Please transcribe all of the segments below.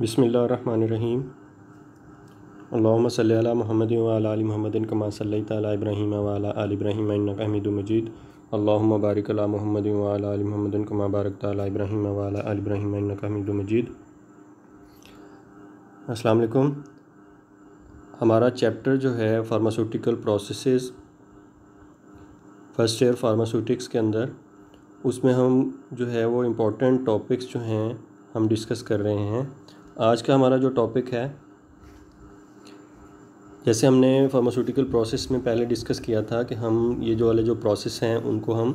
बसमीम अल्लाम सल महमद वाल महमदिन कमा सल तब्राहीम वाल इब्राहिम मजीद अल्लाम महमद वाल महमदिन कमा बारक इब्राहिम वाल इब्राहिम मजीद अस्सलाम वालेकुम हमारा चैप्टर जो है pharmaceutical processes first year pharmaceutics के अंदर उसमें हम जो है वो इम्पोर्टेंट टॉपिक्स जो हैं हम डिस्कस कर रहे हैं आज का हमारा जो टॉपिक है जैसे हमने फार्मास्यूटिकल प्रोसेस में पहले डिस्कस किया था कि हम ये जो वाले जो प्रोसेस हैं उनको हम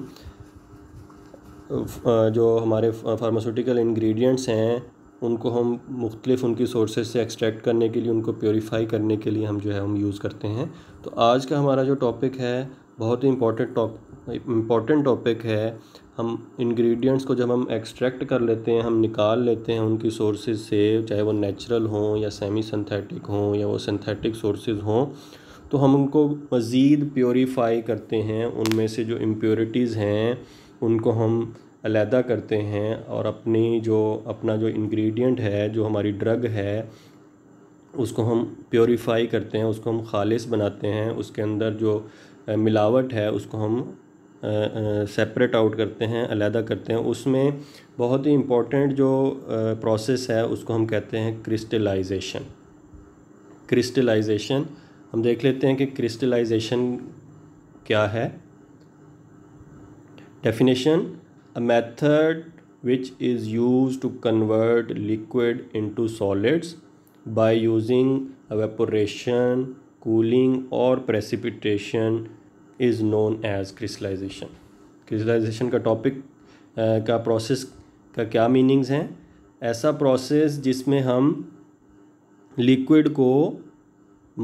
जो हमारे फार्मास्यूटिकल इंग्रेडिएंट्स हैं उनको हम मुख्तलिफ उनकी सोर्सेज से एक्सट्रैक्ट करने के लिए उनको प्योरीफाई करने के लिए हम जो है हम यूज़ करते हैं तो आज का हमारा जो टॉपिक है बहुत ही इंपॉर्टेंट इम्पॉर्टेंट टॉपिक है हम इंग्रेडिएंट्स को जब हम एक्सट्रैक्ट कर लेते हैं हम निकाल लेते हैं उनकी सोर्सेज से चाहे वो नेचुरल हों या सेमी सिंथेटिक हों या वो सिंथेटिक सोर्सेज हों तो हम उनको मज़ीद प्योरीफाई करते हैं उनमें से जो इम्प्योरिटीज़ हैं उनको हम अलहदा करते हैं और अपनी जो अपना जो इंग्रेडिएंट है जो हमारी ड्रग है उसको हम प्योरीफाई करते हैं उसको हम खालिस बनाते हैं उसके अंदर जो मिलावट है उसको हम सेपरेट आउट करते हैं अलहदा करते हैं उसमें बहुत ही इम्पोर्टेंट जो प्रोसेस है उसको हम कहते हैं क्रिस्टलाइजेशन क्रिस्टलाइजेशन हम देख लेते हैं कि क्रिस्टलाइजेशन क्या है definition a method which is use to convert liquid into solids by using evaporation cooling और precipitation is known as crystallization crystallization का टॉपिक का प्रोसेस का क्या मीनिंग्स हैं ऐसा प्रोसेस जिसमें हम लिक्विड को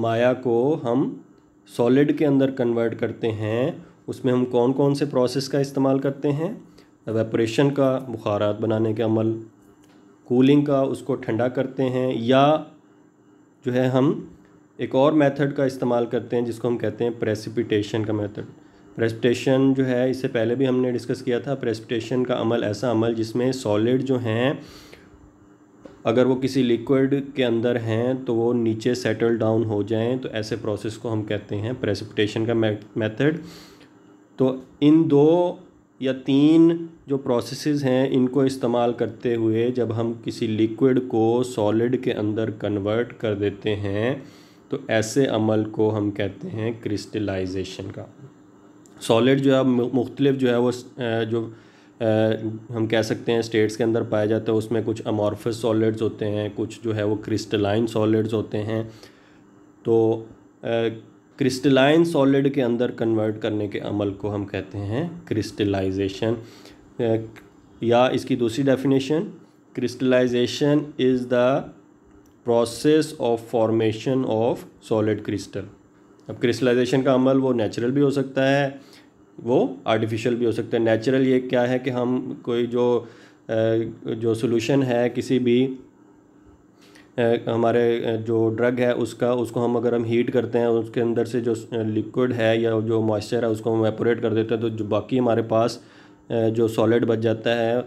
माया को हम सॉलिड के अंदर कन्वर्ट करते हैं उसमें हम कौन कौन से प्रोसेस का इस्तेमाल करते हैं वेपरेशन का बुखारात बनाने के अमल कूलिंग का उसको ठंडा करते हैं या जो है हम एक और मेथड का इस्तेमाल करते हैं जिसको हम कहते हैं प्रेसिपिटेशन का मेथड प्रेसिपिटेशन जो है इससे पहले भी हमने डिस्कस किया था प्रेसिपिटेशन का अमल ऐसा अमल जिसमें सॉलिड जो हैं अगर वो किसी लिक्विड के अंदर हैं तो वो नीचे सेटल डाउन हो जाएं तो ऐसे प्रोसेस को हम कहते हैं प्रेसिपिटेशन का मेथड तो इन दो या तीन जो प्रोसेसेस हैं इनको इस्तेमाल करते हुए जब हम किसी लिक्विड को सॉलिड के अंदर कन्वर्ट कर देते हैं तो ऐसे अमल को हम कहते हैं क्रिस्टलाइजेशन का सॉलिड जो है मुख्तलिफ जो है वो जो हम कह सकते हैं स्टेट्स के अंदर पाया जाता है उसमें कुछ अमॉर्फस सॉलिड्स होते हैं कुछ जो है वो क्रिस्टलाइन सॉलिड्स होते हैं तो क्रिस्टलाइन सॉलिड के अंदर कन्वर्ट करने के अमल को हम कहते हैं क्रिस्टलाइजेशन या इसकी दूसरी definition crystallization is the process of formation of solid crystal अब क्रिस्टलाइजेशन का अमल वो नेचुरल भी हो सकता है वो आर्टिफिशियल भी हो सकता है नेचुरल ये क्या है कि हम कोई जो जो सोल्यूशन है किसी भी हमारे जो ड्रग है उसका उसको हम अगर हम हीट करते हैं उसके अंदर से जो लिक्विड है या जो मॉइस्चर है उसको हम वेपोरेट कर देते हैं तो जो बाकी हमारे पास जो सॉलिड बच जाता है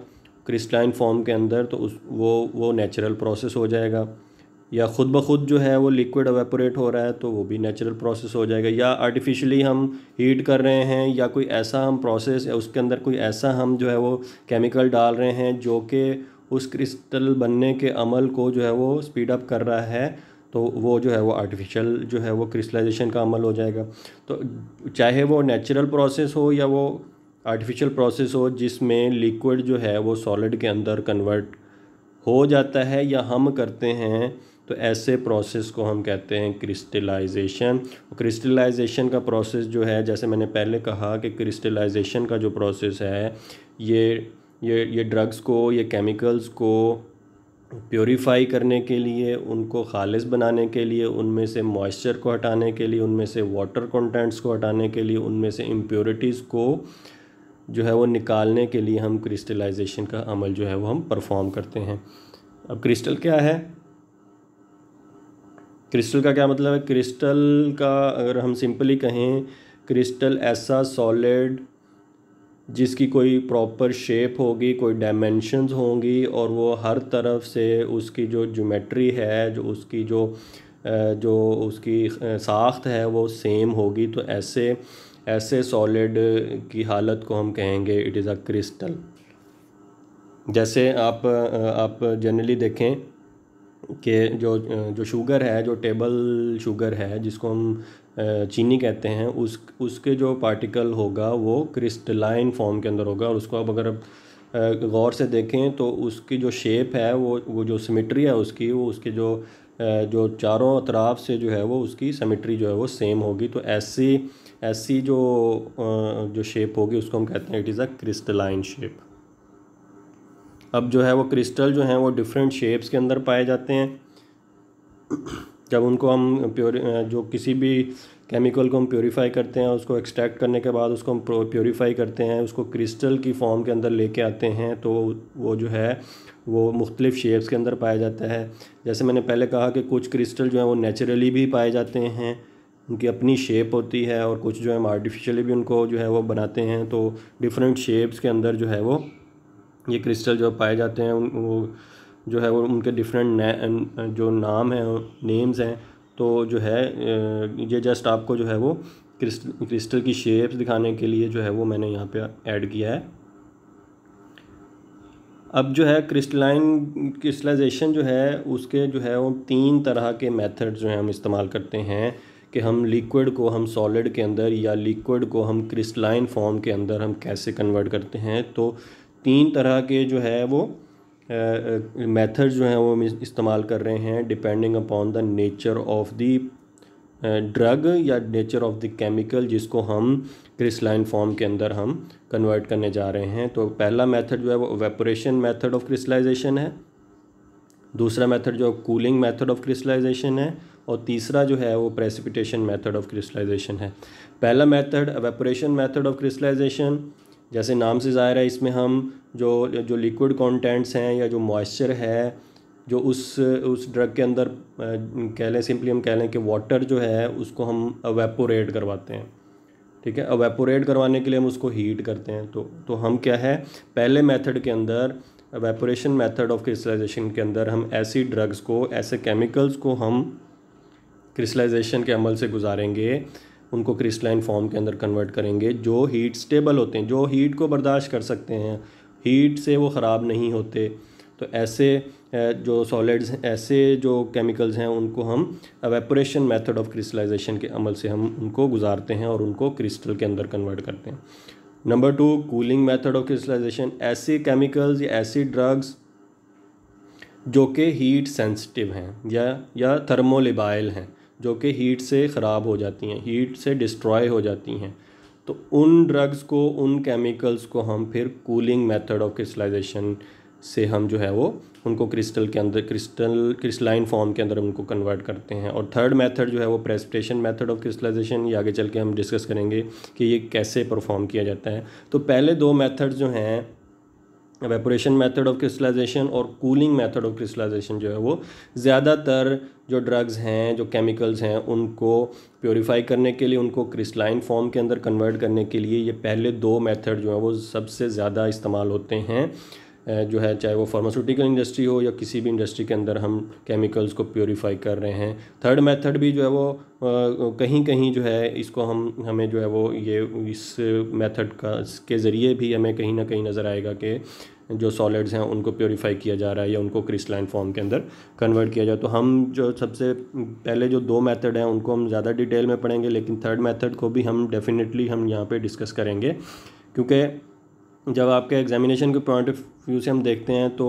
क्रिस्टलाइन फॉर्म के अंदर तो उस वो वो नेचुरल प्रोसेस हो जाएगा या ख़ुद ब खुद जो है वो लिक्विड अवेपोरेट हो रहा है तो वो भी नेचुरल प्रोसेस हो जाएगा या आर्टिफिशली हम हीट कर रहे हैं या कोई ऐसा हम प्रोसेस या उसके अंदर कोई ऐसा हम जो है वो केमिकल डाल रहे हैं जो कि उस क्रिस्टल बनने के अमल को जो है वो स्पीड अप कर रहा है तो वो जो है वो आर्टिफिशियल जो है वो क्रिस्टलाइजेशन का अमल हो जाएगा तो चाहे वो नेचुरल प्रोसेस हो या वो आर्टिफिशियल प्रोसेस हो जिसमें लिक्विड जो है वो सॉलिड के अंदर कन्वर्ट हो जाता है या हम करते हैं तो ऐसे प्रोसेस को हम कहते हैं क्रिस्टलाइजेशन क्रिस्टलाइजेशन का प्रोसेस जो है जैसे मैंने पहले कहा कि क्रिस्टलाइजेशन का जो प्रोसेस है ये ये ये ड्रग्स को ये केमिकल्स को प्योरीफाई करने के लिए उनको खालिस बनाने के लिए उनमें से मॉइस्चर को हटाने के लिए उनमें से वाटर कंटेंट्स को हटाने के लिए उनमें से इम्प्योरिटीज़ को जो है वो निकालने के लिए हम क्रिस्टलाइजेशन का अमल जो है वो हम परफॉर्म करते हैं अब क्रिस्टल क्या है क्रिस्टल का क्या मतलब है क्रिस्टल का अगर हम सिंपली कहें क्रिस्टल ऐसा सॉलिड जिसकी कोई प्रॉपर शेप होगी कोई डायमेंशंस होंगी और वो हर तरफ से उसकी जो जोमेट्री है जो उसकी जो जो उसकी साख्त है वो सेम होगी तो ऐसे ऐसे सॉलिड की हालत को हम कहेंगे इट इज़ अ क्रिस्टल जैसे आप आप जनरली देखें के जो जो शुगर है जो टेबल शुगर है जिसको हम चीनी कहते हैं उस उसके जो पार्टिकल होगा वो क्रिस्टलाइन फॉर्म के अंदर होगा और उसको अब अगर गौर से देखें तो उसकी जो शेप है वो वो जो सिमिट्री है उसकी वो उसके जो जो चारों अतराफ से जो है वो उसकी सिमिट्री जो है वो सेम होगी तो ऐसी ऐसी जो जो शेप होगी उसको हम कहते हैं it is a crystalline shape अब जो है वो क्रिस्टल जो हैं वो डिफरेंट शेप्स के अंदर पाए जाते हैं जब उनको हम प्योर जो किसी भी केमिकल को हम प्योरीफाई करते हैं उसको एक्सट्रैक्ट करने के बाद उसको हम प्योरीफाई करते हैं उसको क्रिस्टल की फॉर्म के अंदर लेके आते हैं तो वो जो है वो मुख्तलिफ़ शेप्स के अंदर पाया जाता है जैसे मैंने पहले कहा कि कुछ क्रिस्टल जो हैं वो नेचुरली भी पाए जाते हैं उनकी अपनी शेप होती है और कुछ जो है हम आर्टिफिशली भी उनको जो है वो बनाते हैं तो डिफरेंट शेप्स के अंदर जो है वो ये क्रिस्टल जो पाए जाते हैं वो जो है वो उनके डिफरेंट जो नाम हैं नेम्स हैं तो जो है ये जस्ट आपको जो है वो क्रिस्टल क्रिस्टल की शेप्स दिखाने के लिए जो है वो मैंने यहाँ पे ऐड किया है अब जो है क्रिस्टलाइन क्रिस्टलाइजेशन जो है उसके जो है वो तीन तरह के मेथड जो हैं हम इस्तेमाल करते हैं कि हम लिक्विड को हम सॉलिड के अंदर या लिक्विड को हम क्रिस्टलाइन फॉर्म के अंदर हम कैसे कन्वर्ट करते हैं तो तीन तरह के जो है वो मेथड जो हैं वो हम इस्तेमाल कर रहे हैं depending upon the nature of the drug या नेचर ऑफ द केमिकल जिसको हम क्रिस्टलाइन फॉर्म के अंदर हम कन्वर्ट करने जा रहे हैं तो पहला मेथड जो है वो वेपोरेशन मेथड ऑफ क्रिस्टलाइजेशन है दूसरा मेथड जो कूलिंग मेथड ऑफ क्रिस्टलाइजेशन है और तीसरा जो है वो प्रेसिपिटेशन मेथड ऑफ क्रिस्टलाइजेशन है पहला method evaporation method of crystallization जैसे नाम से ज़ाहिर है इसमें हम जो जो लिक्विड कंटेंट्स हैं या जो मॉइस्चर है जो उस उस ड्रग के अंदर कह लें सिंपली हम कह लें कि वाटर जो है उसको हम अवेपोरेट करवाते हैं ठीक है अवेपोरेट करवाने के लिए हम उसको हीट करते हैं तो तो हम क्या है पहले मेथड के अंदर अवेपोरेशन मेथड ऑफ क्रिस्टलाइजेशन के अंदर हम ऐसी ड्रग्स को ऐसे केमिकल्स को हम क्रिस्टलाइजेशन के अमल से गुजारेंगे उनको क्रिस्टलाइन फॉर्म के अंदर कन्वर्ट करेंगे जो हीट स्टेबल होते हैं जो हीट को बर्दाश्त कर सकते हैं हीट से वो ख़राब नहीं होते तो ऐसे जो सॉलिड्स हैं ऐसे जो केमिकल्स हैं उनको हम अवेपोरेशन मेथड ऑफ क्रिस्टलाइजेशन के अमल से हम उनको गुजारते हैं और उनको क्रिस्टल के अंदर कन्वर्ट करते हैं number two cooling method of crystallization ऐसे केमिकल्स या ऐसी ड्रग्स जो कि हीट सेंसिटिव हैं या या थर्मोलिबाइल हैं जो कि हीट से ख़राब हो जाती हैं हीट से डिस्ट्रॉय हो जाती हैं तो उन ड्रग्स को उन केमिकल्स को हम फिर कूलिंग मेथड ऑफ क्रिस्टलाइजेशन से हम जो है वो उनको क्रिस्टल के अंदर क्रिस्टल क्रिस्टलाइन फॉर्म के अंदर उनको कन्वर्ट करते हैं और थर्ड मेथड जो है वो प्रेसप्रेशन मेथड ऑफ क्रिस्टलाइजेशन ये आगे चल के हम डिस्कस करेंगे कि ये कैसे परफॉर्म किया जाता है तो पहले दो मेथड जो हैं वेपोरेशन मेथड ऑफ क्रिस्टलाइजेशन और कूलिंग मेथड ऑफ क्रिस्टलाइजेशन जो है वो ज़्यादातर जो ड्रग्स हैं जो केमिकल्स हैं उनको प्योरीफाई करने के लिए उनको क्रिस्टलाइन फॉर्म के अंदर कन्वर्ट करने के लिए ये पहले दो मेथड जो हैं वो सबसे ज़्यादा इस्तेमाल होते हैं जो है चाहे वो फार्मास्यूटिकल इंडस्ट्री हो या किसी भी इंडस्ट्री के अंदर हम केमिकल्स को प्योरीफाई कर रहे हैं थर्ड मेथड भी जो है वो कहीं कहीं जो है इसको हम हमें जो है वो ये इस मेथड का इसके ज़रिए भी हमें कहीं ना कहीं नज़र आएगा कि जो सॉलिड्स हैं उनको प्योरीफाई किया जा रहा है या उनको क्रिस्टलाइन फॉर्म के अंदर कन्वर्ट किया जाए तो हम जो सबसे पहले जो दो मेथड हैं उनको हम ज़्यादा डिटेल में पढ़ेंगे लेकिन थर्ड मेथड को भी हम डेफिनेटली हम यहाँ पे डिस्कस करेंगे क्योंकि जब आपके एग्ज़ामिनेशन के पॉइंट ऑफ व्यू से हम देखते हैं तो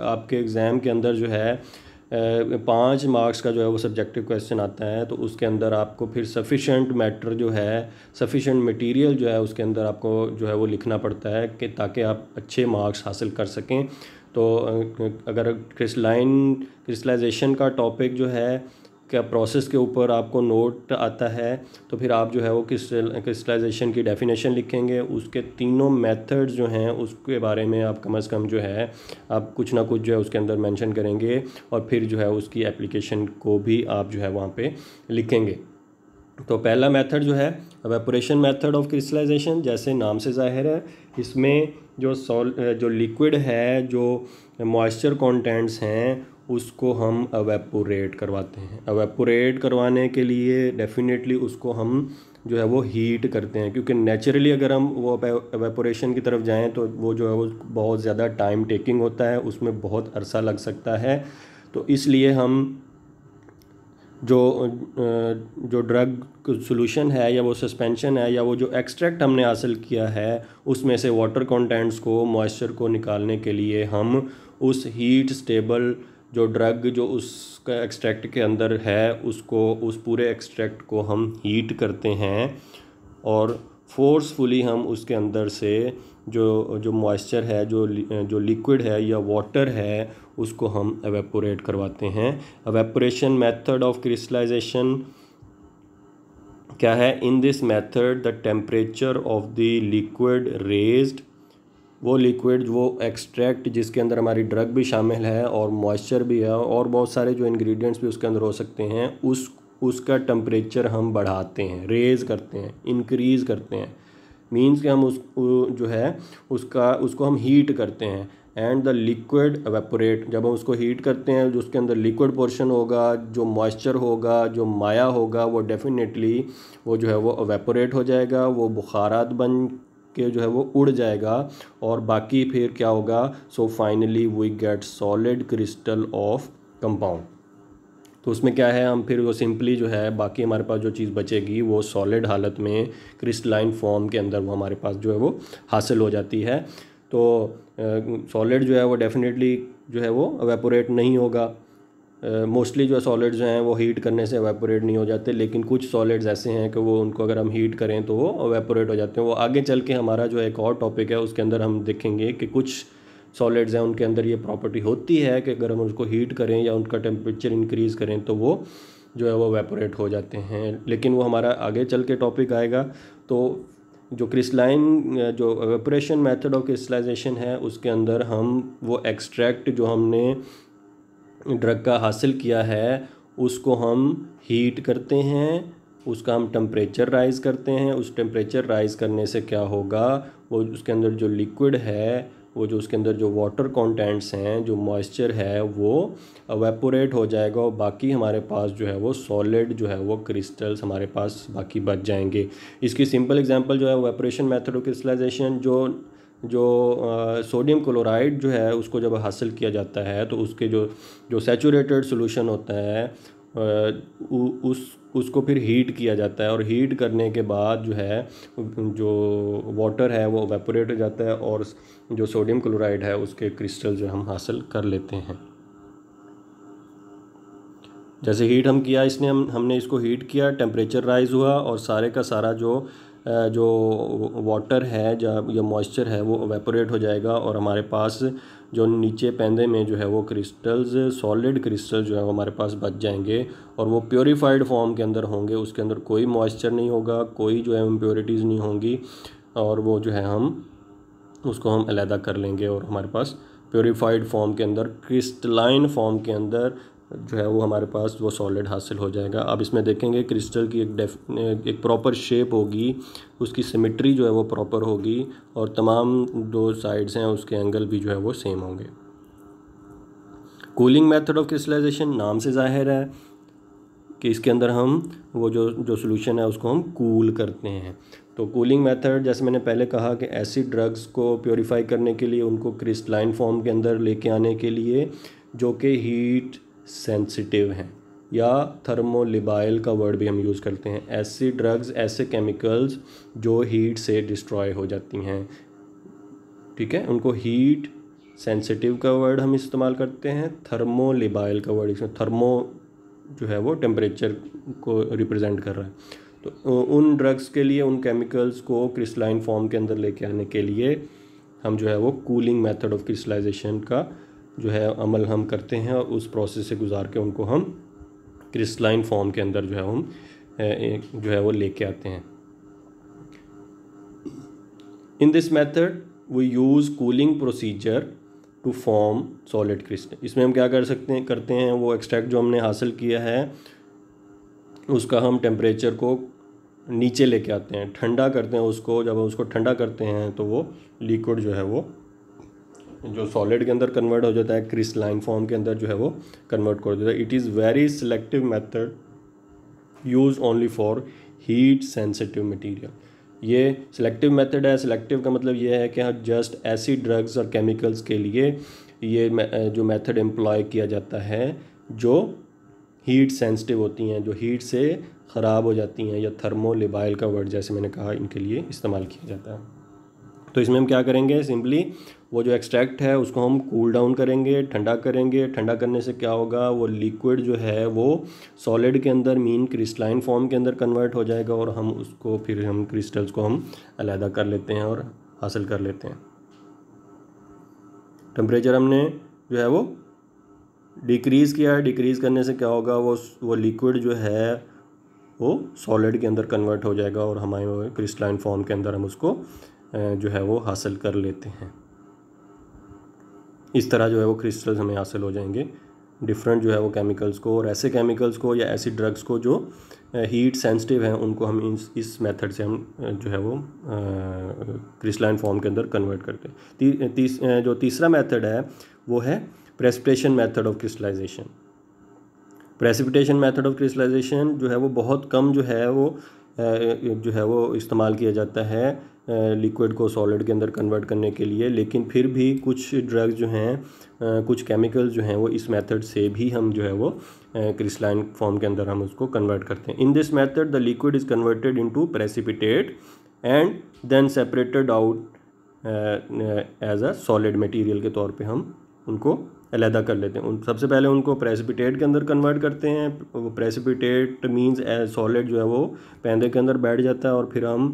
आपके एग्ज़ाम के अंदर जो है पाँच मार्क्स का जो है वो सब्जेक्टिव क्वेश्चन आता है तो उसके अंदर आपको फिर सफिशेंट मैटर जो है सफिशेंट मटेरियल जो है उसके अंदर आपको जो है वो लिखना पड़ता है कि ताकि आप अच्छे मार्क्स हासिल कर सकें तो अगर क्रिस्टलाइन क्रिस्टलाइजेशन का टॉपिक जो है क्या प्रोसेस के ऊपर आपको नोट आता है तो फिर आप जो है वो क्रिस्टलाइजेशन की डेफिनेशन लिखेंगे उसके तीनों मेथड्स जो हैं उसके बारे में आप कम अज़ कम जो है आप कुछ ना कुछ जो है उसके अंदर मेंशन करेंगे और फिर जो है उसकी एप्लीकेशन को भी आप जो है वहाँ पे लिखेंगे तो पहला मेथड जो है वेपोरेशन मेथड ऑफ क्रिस्टलाइजेशन जैसे नाम से जाहिर है इसमें जो सॉल जो लिक्विड है जो मॉइस्चर कंटेंट्स हैं उसको हम अवेपोरेट करवाते हैं अवेपोरेट करवाने के लिए डेफिनेटली उसको हम जो है वो हीट करते हैं क्योंकि नेचुरली अगर हम वो एवेपोरेशन की तरफ जाएं तो वो जो है वो बहुत ज़्यादा टाइम टेकिंग होता है उसमें बहुत अरसा लग सकता है तो इसलिए हम जो जो ड्रग सोल्यूशन है या वो सस्पेंशन है या वो जो एक्सट्रैक्ट हमने हासिल किया है उसमें से वाटर कंटेंट्स को मॉइस्चर को निकालने के लिए हम उस हीट स्टेबल जो ड्रग जो उसका एक्सट्रैक्ट के अंदर है उसको उस पूरे एक्सट्रैक्ट को हम हीट करते हैं और फोर्सफुली हम उसके अंदर से जो जो मॉइस्चर है जो जो लिक्विड है या वाटर है उसको हम एवेपोरेट करवाते हैं एवेपोरेशन मेथड ऑफ क्रिस्टलाइजेशन क्या है in this method the temperature of the liquid raised वो लिक्विड वो एक्सट्रैक्ट जिसके अंदर हमारी ड्रग भी शामिल है और मॉइस्चर भी है और बहुत सारे जो इंग्रेडिएंट्स भी उसके अंदर हो सकते हैं उस उसका टम्परेचर हम बढ़ाते हैं रेज करते हैं इंक्रीज़ करते हैं मीन्स कि हम उस जो है उसका उसको हम हीट करते हैं एंड द लिक्विड वेपोरेट जब हम उसको हीट करते हैं जो उसके अंदर लिक्विड पोर्शन होगा जो मॉइस्चर होगा जो माया होगा वो डेफिनेटली वो जो है वो वेपोरेट हो जाएगा वो बुखारात बन के जो है वो उड़ जाएगा और बाकी फिर क्या होगा so finally we get solid crystal of compound तो उसमें क्या है हम फिर वो सिंपली जो है बाकी हमारे पास जो चीज़ बचेगी वो सॉलिड हालत में क्रिस्टलाइन फॉर्म के अंदर वो हमारे पास जो है वो हासिल हो जाती है तो सॉलिड जो है वो डेफिनेटली जो है वो अवेपोरेट नहीं होगा मोस्टली जो सॉलिड्स हैं वो हीट करने से वेपोरेट नहीं हो जाते लेकिन कुछ सॉलिड्स ऐसे हैं कि वो उनको अगर हम हीट करें तो वो वेपोरेट हो जाते हैं वो आगे चल के हमारा जो एक और टॉपिक है उसके अंदर हम देखेंगे कि कुछ सॉलिड्स हैं उनके अंदर ये प्रॉपर्टी होती है कि अगर हम उसको हीट करें या उनका टेम्परेचर इंक्रीज़ करें तो वो जो है वो वेपोरेट हो जाते हैं लेकिन वो हमारा आगे चल के टॉपिक आएगा तो जो क्रिस्लाइन जो वेपोरेशन मेथड ऑफ क्रिस्टलाइजेशन है उसके अंदर हम वो एक्सट्रैक्ट जो हमने ड्रग का हासिल किया है उसको हम हीट करते हैं उसका हम टम्परेचर राइज़ करते हैं उस टेम्परेचर राइज़ करने से क्या होगा वो उसके अंदर जो लिक्विड है वो जो उसके अंदर जो वाटर कंटेंट्स हैं जो मॉइस्चर है वो वेपोरेट हो जाएगा और बाकी हमारे पास जो है वो सॉलिड जो है वो क्रिस्टल्स हमारे पास बाकी बच जाएंगे इसकी सिंपल एग्जांपल जो है वेपोरेशन मेथड ऑफ क्रिस्टलाइजेशन जो जो सोडियम क्लोराइड जो है उसको जब हासिल किया जाता है तो उसके जो जो सेचूरेटेड सोलूशन होता है उस उसको फिर हीट किया जाता है और हीट करने के बाद जो है जो वाटर है वो वेपोरेट हो जाता है और जो सोडियम क्लोराइड है उसके क्रिस्टल जो हम हासिल कर लेते हैं जैसे हीट हम किया इसने हम हमने इसको हीट किया टेम्परेचर राइज हुआ और सारे का सारा जो जो वाटर है या मॉइस्चर है वो वेपोरेट हो जाएगा और हमारे पास जो नीचे पैंदे में जो है वो क्रिस्टल्स सॉलिड क्रिस्टल जो है वो हमारे पास बच जाएंगे और वो प्योरीफाइड फॉर्म के अंदर होंगे उसके अंदर कोई मॉइस्चर नहीं होगा कोई जो है इम्प्योरिटीज़ नहीं होंगी और वो जो है हम उसको हम अलहदा कर लेंगे और हमारे पास प्योरीफाइड फॉर्म के अंदर क्रिस्टलाइन फॉर्म के अंदर जो है वो हमारे पास वो सॉलिड हासिल हो जाएगा अब इसमें देखेंगे क्रिस्टल की एक डेफ एक प्रॉपर शेप होगी उसकी सिमिट्री जो है वो प्रॉपर होगी और तमाम दो साइड्स हैं उसके एंगल भी जो है वो सेम होंगे कूलिंग मेथड ऑफ क्रिस्टलाइजेशन नाम से जाहिर है कि इसके अंदर हम वो जो जो सोल्यूशन है उसको हम कूल करते हैं तो कूलिंग मेथड जैसे मैंने पहले कहा कि एसिड ड्रग्स को प्योरीफाई करने के लिए उनको क्रिस्टलाइन फॉर्म के अंदर लेके आने के लिए जो कि हीट सेंसिटिव हैं या थर्मोलिबाइल का वर्ड भी हम यूज़ करते हैं ऐसी ड्रग्स ऐसे केमिकल्स जो हीट से डिस्ट्रॉय हो जाती हैं ठीक है उनको हीट सेंसिटिव का वर्ड हम इस्तेमाल करते हैं थर्मोलिबाइल का वर्ड इसमें थर्मो जो है वो टेम्परेचर को रिप्रेजेंट कर रहा है तो उन ड्रग्स के लिए उन केमिकल्स को क्रिस्टलाइन फॉर्म के अंदर लेके आने के लिए हम जो है वो कूलिंग मेथड ऑफ क्रिस्टलाइजेशन का जो है अमल हम करते हैं और उस प्रोसेस से गुजार के उनको हम क्रिस्टलाइन फॉर्म के अंदर जो है हम जो है वो लेके आते हैं in this method we use cooling procedure to form solid crystal इसमें हम क्या कर सकते हैं करते हैं वो एक्सट्रैक्ट जो हमने हासिल किया है उसका हम टेम्परेचर को नीचे लेके आते हैं ठंडा करते हैं उसको जब हम उसको ठंडा करते हैं तो वो लिक्विड जो है वो जो सॉलिड के अंदर कन्वर्ट हो जाता है क्रिस्टलाइन फॉर्म के अंदर जो है वो कन्वर्ट कर देता है it is very selective method use only for heat sensitive material ये सिलेक्टिव मेथड है सिलेक्टिव का मतलब ये है कि हाँ जस्ट ऐसी ड्रग्स और केमिकल्स के लिए ये जो मेथड एम्प्लॉय किया जाता है जो हीट सेंसिटिव होती हैं जो हीट से ख़राब हो जाती हैं या थर्मोलिबाइल का वर्ड जैसे मैंने कहा इनके लिए इस्तेमाल किया जाता है तो इसमें हम क्या करेंगे सिंपली वो जो एक्सट्रैक्ट है उसको हम कूल डाउन करेंगे ठंडा करेंगे ठंडा करने से क्या होगा वो लिक्विड जो है वो सॉलिड के अंदर मीन क्रिस्टलाइन फॉर्म के अंदर कन्वर्ट हो जाएगा और हम उसको फिर हम क्रिस्टल्स को हम अलहदा कर लेते हैं और हासिल कर लेते हैं टम्परेचर हमने जो है वो डिक्रीज़ किया है डिक्रीज़ करने से क्या होगा वो वो लिक्विड जो है वो सॉलिड के अंदर कन्वर्ट हो जाएगा और हमारे क्रिस्टलाइन फॉर्म के अंदर हम उसको जो है वो हासिल कर लेते हैं इस तरह जो है वो क्रिस्टल्स हमें हासिल हो जाएंगे डिफरेंट जो है वो केमिकल्स को और ऐसे केमिकल्स को या ऐसी ड्रग्स को जो हीट सेंसिटिव हैं उनको हम इस इस मेथड से हम जो है वो क्रिस्टलाइन फॉर्म के अंदर कन्वर्ट करते हैं ती, तीस, जो तीसरा मेथड है वो है precipitation method of crystallization precipitation method of crystallization जो है वो बहुत कम जो है वो जो है वो इस्तेमाल किया जाता है लिक्विड को सॉलिड के अंदर कन्वर्ट करने के लिए लेकिन फिर भी कुछ ड्रग्स जो हैं कुछ केमिकल्स जो हैं वो इस मेथड से भी हम जो है वो क्रिस्टलाइन फॉर्म के अंदर हम उसको कन्वर्ट करते हैं in this method the liquid is converted into precipitate and then separated out as a solid material के तौर पे हम उनको अलहदा कर लेते हैं उन सबसे पहले उनको प्रेसिपिटेट के अंदर कन्वर्ट करते हैं प्रेसिपिटेट प्रेसिपिटेट एज सॉलिड जो है वो पैंदे के अंदर बैठ जाता है और फिर हम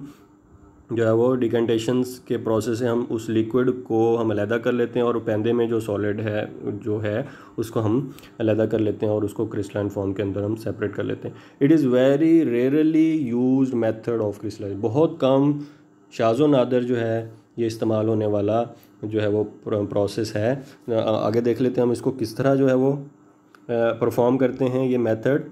जो है वो डिकेंटेशंस के प्रोसेस से हम उस लिक्विड को हम अलहदा कर लेते हैं और पैंदे में जो सॉलिड है जो है उसको हम अलहदा कर लेते हैं और उसको क्रिस्टलाइन फॉर्म के अंदर हम सेपरेट कर लेते हैं it is very rarely use method of crystallize बहुत कम शाजो नादर जो है ये इस्तेमाल होने वाला जो है वो प्रोसेस है आगे देख लेते हैं हम इसको किस तरह जो है वो परफॉर्म करते हैं ये मेथड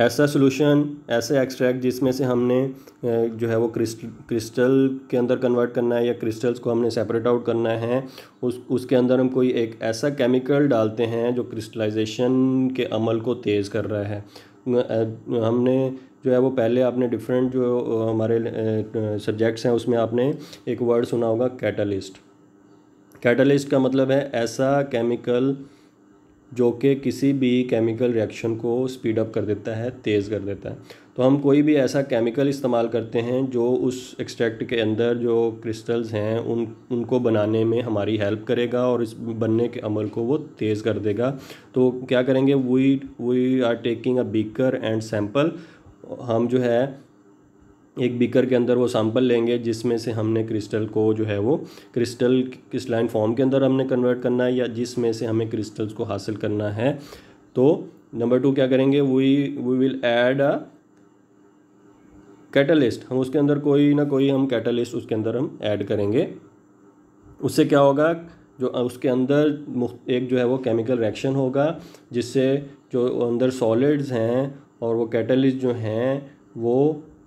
ऐसा सोल्यूशन ऐसे एक्सट्रैक्ट जिसमें से हमने जो है वो क्रिस्टल के अंदर कन्वर्ट करना है या क्रिस्टल्स को हमने सेपरेट आउट करना है उस उसके अंदर हम कोई एक ऐसा केमिकल डालते हैं जो क्रिस्टलाइजेशन के अमल को तेज़ कर रहा है हमने जो है वो पहले आपने डिफरेंट जो हमारे सब्जेक्ट्स हैं उसमें आपने एक वर्ड सुना होगा कैटलिस्ट कैटलिस्ट का मतलब है ऐसा केमिकल जो कि किसी भी केमिकल रिएक्शन को स्पीड अप कर देता है तेज़ कर देता है तो हम कोई भी ऐसा केमिकल इस्तेमाल करते हैं जो उस एक्सट्रैक्ट के अंदर जो क्रिस्टल्स हैं उन उनको बनाने में हमारी हेल्प करेगा और इस बनने के अमल को वो तेज़ कर देगा तो क्या करेंगे we we are taking a beaker and sample हम जो है एक बीकर के अंदर वो सैम्पल लेंगे जिसमें से हमने क्रिस्टल को जो है वो क्रिस्टल किस लाइन फॉर्म के अंदर हमने कन्वर्ट करना है या जिसमें से हमें क्रिस्टल्स को हासिल करना है तो नंबर टू क्या करेंगे we we will add a catalyst हम उसके अंदर कोई ना कोई हम कैटलिस्ट उसके अंदर हम ऐड करेंगे उससे क्या होगा जो उसके अंदर एक जो है वो केमिकल रिएक्शन होगा जिससे जो अंदर सॉलिड्स हैं और वो कैटलिस्ट जो हैं वो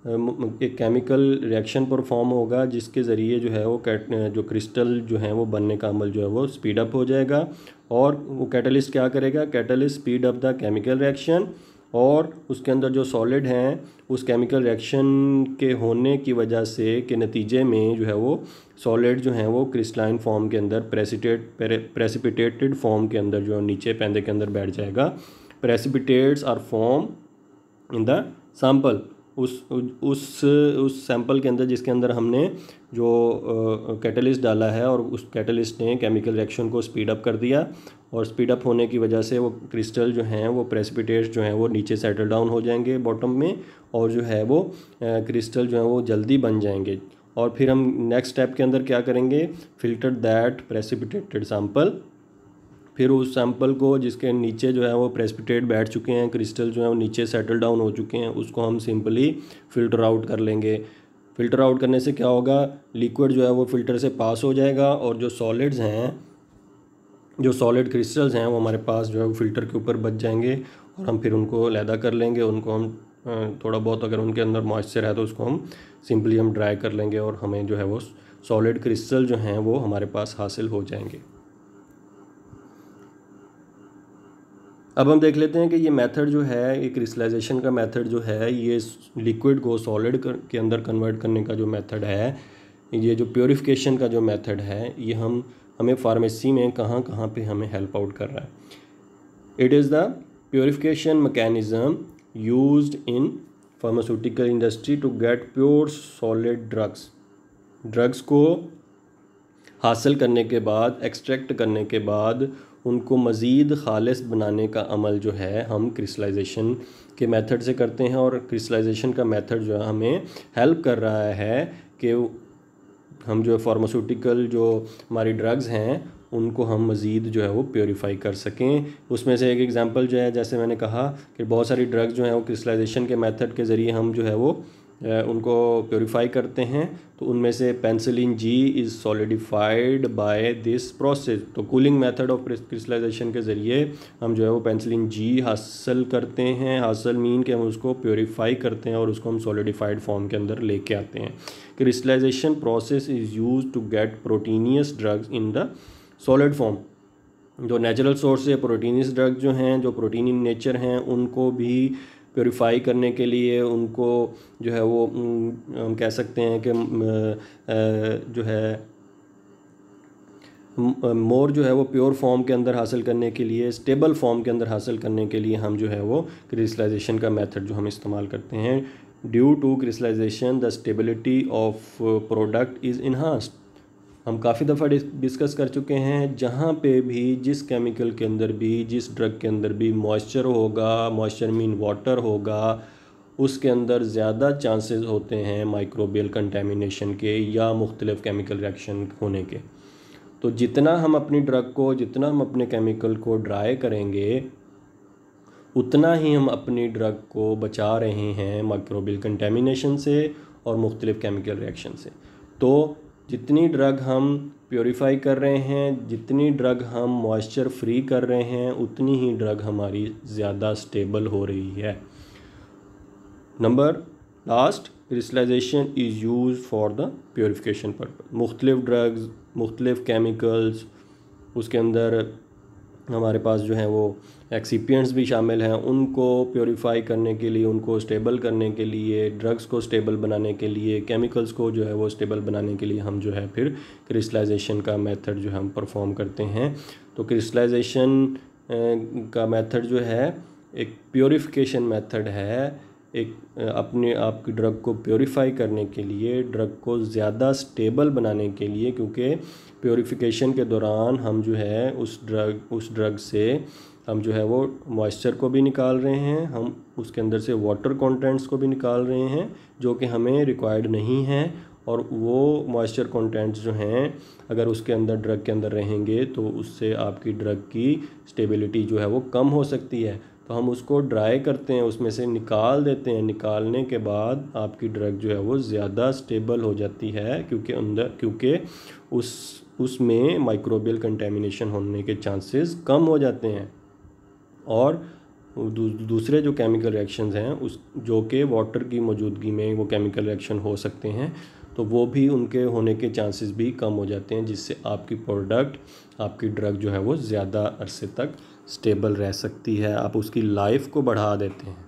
एक केमिकल रिएक्शन परफॉर्म होगा जिसके ज़रिए जो है वो कैट जो क्रिस्टल जो है वो बनने का अमल जो है वो स्पीड अप हो जाएगा और वो कैटलिस्ट क्या करेगा catalyst speed up the chemical reaction और उसके अंदर जो सॉलिड हैं उस केमिकल रिएक्शन के होने की वजह से के नतीजे में जो है वो सॉलिड जो हैं वो क्रिस्टलाइन फॉर्म के अंदर प्रेसिटेट प्रेसिपिटेटेड फॉर्म के अंदर जो नीचे पैंदे के अंदर बैठ जाएगा precipitates are form in the sample उस उस उस सैंपल के अंदर जिसके अंदर हमने जो कैटलिस्ट डाला है और उस कैटलिस्ट ने केमिकल रिएक्शन को स्पीड अप कर दिया और स्पीड अप होने की वजह से वो क्रिस्टल जो हैं वो प्रेसिपिटेट्स जो हैं वो नीचे सेटल डाउन हो जाएंगे बॉटम में और जो है वो क्रिस्टल जो हैं वो जल्दी बन जाएंगे और फिर हम नेक्स्ट स्टेप के अंदर क्या करेंगे फिल्टर दैट प्रेसिपिटेटेड सैम्पल फिर उस सैम्पल को जिसके नीचे जो है वो प्रेसपिटेट बैठ चुके हैं क्रिस्टल जो है वो नीचे सेटल डाउन हो चुके हैं उसको हम सिंपली फ़िल्टर आउट कर लेंगे फ़िल्टर आउट करने से क्या होगा लिक्विड जो है वो फ़िल्टर से पास हो जाएगा और जो सॉलिड्स हैं जो सॉलिड क्रिस्टल्स हैं वो हमारे पास जो है वो फ़िल्टर के ऊपर बच जाएंगे और हम फिर उनको लैदा कर लेंगे उनको हम थोड़ा बहुत अगर उनके अंदर मॉइस्चर है तो उसको हम सिंपली हम ड्राई कर लेंगे और हमें जो है वो सॉलिड क्रिस्टल जो हैं वो हमारे पास हासिल हो जाएंगे अब हम देख लेते हैं कि ये मेथड जो है ये क्रिस्टलाइजेशन का मेथड जो है ये लिक्विड को सॉलिड के अंदर कन्वर्ट करने का जो मेथड है ये जो प्योरीफिकेशन का जो मेथड है ये हम हमें फार्मेसी में कहाँ कहाँ पे हमें हेल्प आउट कर रहा है it is the purification mechanism use in pharmaceutical industry to get pure solid drugs drugs को हासिल करने के बाद एक्सट्रैक्ट करने के बाद उनको मज़ीद ख़ालस बनाने का अमल जो है हम क्रिस्टलाइजेशन के मेथड से करते हैं और क्रिस्टलाइजेशन का मेथड जो है हमें हेल्प कर रहा है कि हम जो फार्मास्यूटिकल जो हमारी ड्रग्स हैं उनको हम मज़ीद जो है वो प्योरीफाई कर सकें उसमें से एक एग्ज़ाम्पल जो है जैसे मैंने कहा कि बहुत सारी ड्रग्स जो हैं वो क्रिस्टलाइजेशन के मेथड के ज़रिए हम जो है वो उनको प्योरीफाई करते हैं तो उनमें से penicillin G is solidified by this process तो कूलिंग मेथड ऑफ क्रिस्टलाइजेशन के ज़रिए हम जो है वो पेंसिलिन जी हासिल करते हैं हासिल मीन के हम उसको प्योरीफाई करते हैं और उसको हम सॉलिडिफाइड फॉर्म के अंदर लेके आते हैं crystallization process is use to get proteinous drugs in the solid form जो नेचुरल सोर्स है प्रोटीनियस ड्रग जो हैं जो प्रोटीन इन नेचर हैं उनको भी प्योरीफाई करने के लिए उनको जो है वो हम कह सकते हैं कि जो है मोर जो है वो प्योर फॉर्म के अंदर हासिल करने के लिए स्टेबल फॉर्म के अंदर हासिल करने के लिए हम जो है वो क्रिस्टलाइजेशन का मेथड जो हम इस्तेमाल करते हैं due to crystallization the stability of product is enhanced हम काफ़ी दफ़ा डिस्कस कर चुके हैं जहाँ पे भी जिस केमिकल के अंदर भी जिस ड्रग के अंदर भी मॉइस्चर होगा मॉइस्चर मीन वाटर होगा उसके अंदर ज़्यादा चांसेस होते हैं माइक्रोबियल कंटेमिनेशन के या मुख्तलिफ केमिकल रिएक्शन होने के तो जितना हम अपनी ड्रग को जितना हम अपने केमिकल को ड्राई करेंगे उतना ही हम अपनी ड्रग को बचा रहे हैं माइक्रोबियल कंटेमिनेशन से और मुख्तलिफ केमिकल रिएक्शन से तो जितनी ड्रग हम प्योरीफाई कर रहे हैं जितनी ड्रग हम मॉइस्चर फ्री कर रहे हैं उतनी ही ड्रग हमारी ज़्यादा स्टेबल हो रही है number last crystallization is use for the purification purpose मुख्तलिफ ड्रग्स मुख्तलिफ केमिकल्स उसके अंदर हमारे पास जो हैं वो एक्सीपियंट्स भी शामिल हैं उनको प्योरीफाई करने के लिए उनको स्टेबल करने के लिए ड्रग्स को स्टेबल बनाने के लिए केमिकल्स को जो है वो स्टेबल बनाने के लिए हम जो है फिर क्रिस्टलाइजेशन का मेथड जो है हम परफॉर्म करते हैं तो क्रिस्टलाइजेशन का मेथड जो है एक प्योरीफिकेशन मेथड है एक अपने आप की ड्रग को प्योरीफाई करने के लिए ड्रग को ज़्यादा स्टेबल बनाने के लिए क्योंकि प्योरीफिकेशन के दौरान हम जो है उस ड्रग उस ड्रग से हम जो है वो मॉइस्चर को भी निकाल रहे हैं हम उसके अंदर से वाटर कंटेंट्स को भी निकाल रहे हैं जो कि हमें रिक्वायर्ड नहीं है और वो मॉइस्चर कंटेंट्स जो हैं अगर उसके अंदर ड्रग के अंदर रहेंगे तो उससे आपकी ड्रग की स्टेबिलिटी जो है वो कम हो सकती है तो हम उसको ड्राई करते हैं उसमें से निकाल देते हैं निकालने के बाद आपकी ड्रग जो है वो ज़्यादा स्टेबल हो जाती है क्योंकि अंदर क्योंकि उस उसमें माइक्रोबियल कंटेमिनेशन होने के चांसेस कम हो जाते हैं और दू, दूसरे जो केमिकल रिएक्शंस हैं उस जो कि वाटर की मौजूदगी में वो केमिकल रिएक्शन हो सकते हैं तो वो भी उनके होने के चांसेस भी कम हो जाते हैं जिससे आपकी प्रोडक्ट आपकी ड्रग जो है वो ज़्यादा अरसे तक स्टेबल रह सकती है आप उसकी लाइफ को बढ़ा देते हैं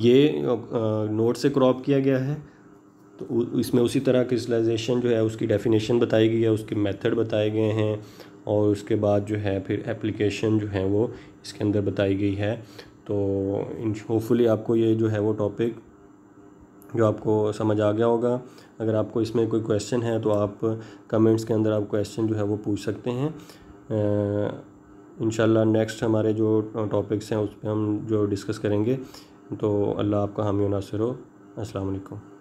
ये नोट से क्रॉप किया गया है तो इसमें उसी तरह क्रिस्टलाइजेशन जो है उसकी डेफिनेशन बताई गई है उसके मेथड बताए गए हैं और उसके बाद जो है फिर एप्लीकेशन जो है वो इसके अंदर बताई गई है तो इन होपफुली आपको ये जो है वो टॉपिक जो आपको समझ आ गया होगा अगर आपको इसमें कोई क्वेश्चन है तो आप कमेंट्स के अंदर आप क्वेश्चन जो है वो पूछ सकते हैं इन नेक्स्ट हमारे जो टॉपिक्स हैं उस पर हम जो डिस्कस करेंगे तो अल्लाह आपका हामी नासिर हो अलकुम